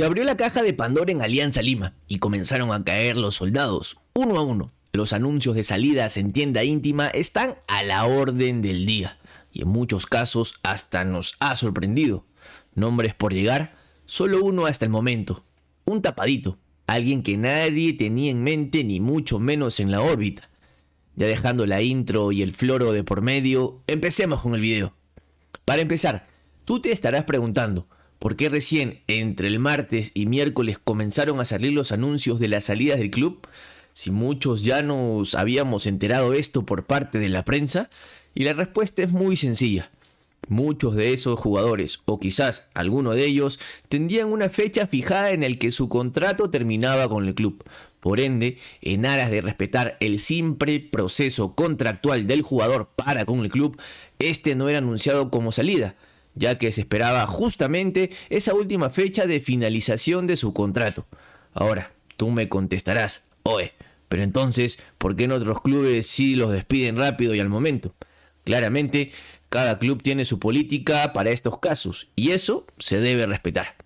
Se abrió la caja de Pandora en Alianza Lima y comenzaron a caer los soldados, uno a uno. Los anuncios de salidas en tienda íntima están a la orden del día y en muchos casos hasta nos ha sorprendido. Nombres por llegar, solo uno hasta el momento, un tapadito, alguien que nadie tenía en mente ni mucho menos en la órbita. Ya dejando la intro y el floro de por medio, empecemos con el video. Para empezar, tú te estarás preguntando, ¿Por qué recién entre el martes y miércoles comenzaron a salir los anuncios de las salidas del club? Si muchos ya nos habíamos enterado esto por parte de la prensa, y la respuesta es muy sencilla. Muchos de esos jugadores, o quizás alguno de ellos, tendrían una fecha fijada en el que su contrato terminaba con el club. Por ende, en aras de respetar el simple proceso contractual del jugador para con el club, este no era anunciado como salida, ya que se esperaba justamente esa última fecha de finalización de su contrato. Ahora, tú me contestarás, oe, pero entonces, ¿por qué en otros clubes sí los despiden rápido y al momento? Claramente, cada club tiene su política para estos casos, y eso se debe respetar.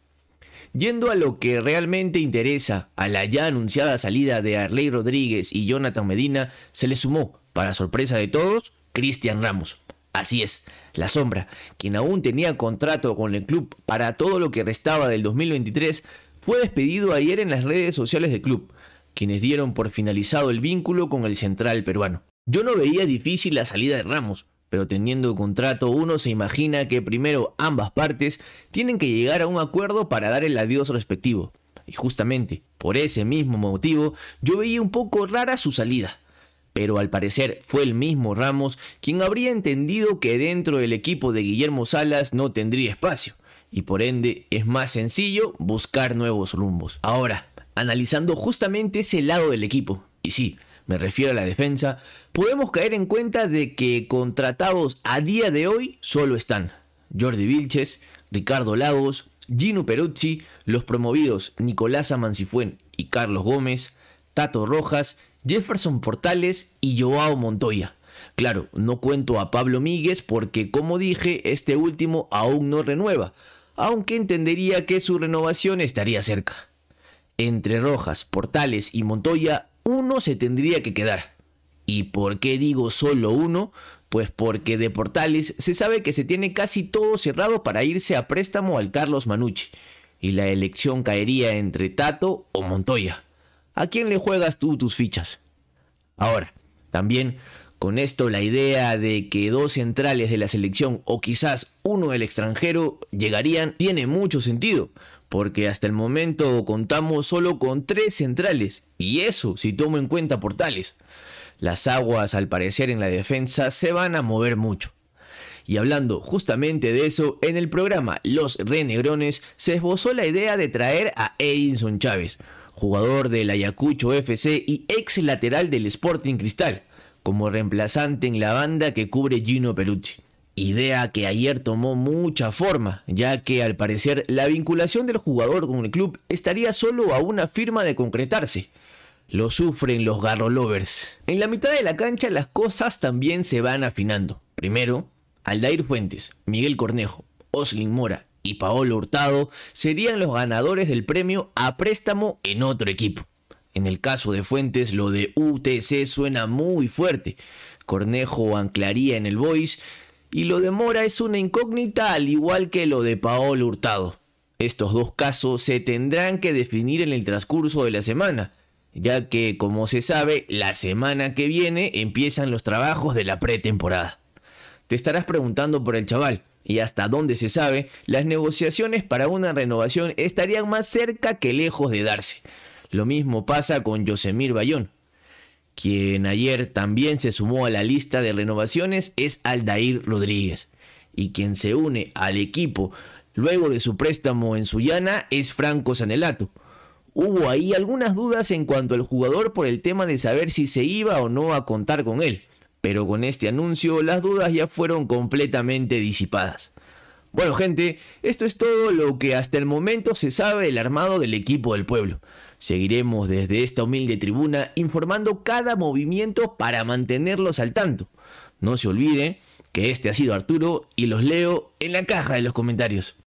Yendo a lo que realmente interesa, a la ya anunciada salida de Arley Rodríguez y Jonathan Medina, se le sumó, para sorpresa de todos, Cristian Ramos. Así es, la sombra, quien aún tenía contrato con el club para todo lo que restaba del 2023, fue despedido ayer en las redes sociales del club, quienes dieron por finalizado el vínculo con el central peruano. Yo no veía difícil la salida de Ramos, pero teniendo contrato uno se imagina que primero ambas partes tienen que llegar a un acuerdo para dar el adiós respectivo. Y justamente por ese mismo motivo yo veía un poco rara su salida pero al parecer fue el mismo Ramos quien habría entendido que dentro del equipo de Guillermo Salas no tendría espacio, y por ende es más sencillo buscar nuevos rumbos. Ahora, analizando justamente ese lado del equipo, y sí, me refiero a la defensa, podemos caer en cuenta de que contratados a día de hoy solo están Jordi Vilches, Ricardo Lagos, Gino Peruzzi, los promovidos Nicolás Amancifuen y Carlos Gómez, Tato Rojas Jefferson Portales y Joao Montoya. Claro, no cuento a Pablo Míguez porque, como dije, este último aún no renueva, aunque entendería que su renovación estaría cerca. Entre Rojas, Portales y Montoya, uno se tendría que quedar. ¿Y por qué digo solo uno? Pues porque de Portales se sabe que se tiene casi todo cerrado para irse a préstamo al Carlos Manucci, y la elección caería entre Tato o Montoya. ¿A quién le juegas tú tus fichas? Ahora, también con esto la idea de que dos centrales de la selección o quizás uno del extranjero llegarían tiene mucho sentido, porque hasta el momento contamos solo con tres centrales, y eso si tomo en cuenta portales. Las aguas al parecer en la defensa se van a mover mucho. Y hablando justamente de eso, en el programa Los Renegrones se esbozó la idea de traer a Edinson Chávez, jugador del Ayacucho FC y ex lateral del Sporting Cristal, como reemplazante en la banda que cubre Gino Perucci. Idea que ayer tomó mucha forma, ya que al parecer la vinculación del jugador con el club estaría solo a una firma de concretarse. Lo sufren los garrolovers. En la mitad de la cancha las cosas también se van afinando. Primero, Aldair Fuentes, Miguel Cornejo, Oslin Mora y Paolo Hurtado serían los ganadores del premio a préstamo en otro equipo. En el caso de Fuentes, lo de UTC suena muy fuerte. Cornejo anclaría en el Boys y lo de Mora es una incógnita al igual que lo de Paolo Hurtado. Estos dos casos se tendrán que definir en el transcurso de la semana, ya que como se sabe, la semana que viene empiezan los trabajos de la pretemporada. Te estarás preguntando por el chaval, y hasta donde se sabe, las negociaciones para una renovación estarían más cerca que lejos de darse. Lo mismo pasa con Yosemir Bayón. Quien ayer también se sumó a la lista de renovaciones es Aldair Rodríguez. Y quien se une al equipo luego de su préstamo en Sullana es Franco Sanelato. Hubo ahí algunas dudas en cuanto al jugador por el tema de saber si se iba o no a contar con él pero con este anuncio las dudas ya fueron completamente disipadas. Bueno gente, esto es todo lo que hasta el momento se sabe del armado del equipo del pueblo. Seguiremos desde esta humilde tribuna informando cada movimiento para mantenerlos al tanto. No se olvide que este ha sido Arturo y los leo en la caja de los comentarios.